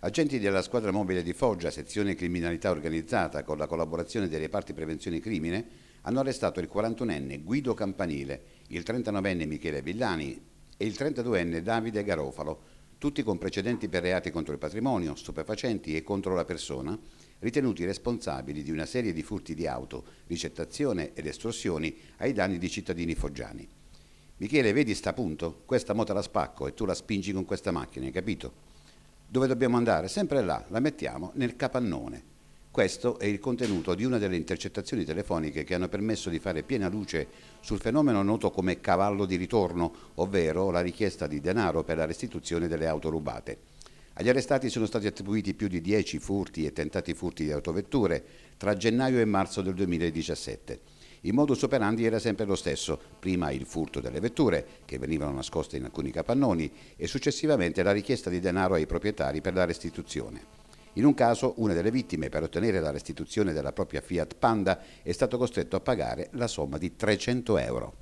Agenti della squadra mobile di Foggia, sezione criminalità organizzata, con la collaborazione dei reparti prevenzione crimine, hanno arrestato il 41enne Guido Campanile, il 39enne Michele Villani e il 32enne Davide Garofalo, tutti con precedenti per reati contro il patrimonio, stupefacenti e contro la persona, ritenuti responsabili di una serie di furti di auto, ricettazione ed estorsioni ai danni di cittadini foggiani. Michele, vedi sta punto? Questa moto la spacco e tu la spingi con questa macchina, hai capito? Dove dobbiamo andare? Sempre là, la mettiamo nel capannone. Questo è il contenuto di una delle intercettazioni telefoniche che hanno permesso di fare piena luce sul fenomeno noto come cavallo di ritorno, ovvero la richiesta di denaro per la restituzione delle auto rubate. Agli arrestati sono stati attribuiti più di 10 furti e tentati furti di autovetture tra gennaio e marzo del 2017. Il modus operandi era sempre lo stesso, prima il furto delle vetture, che venivano nascoste in alcuni capannoni, e successivamente la richiesta di denaro ai proprietari per la restituzione. In un caso, una delle vittime, per ottenere la restituzione della propria Fiat Panda, è stato costretto a pagare la somma di 300 euro.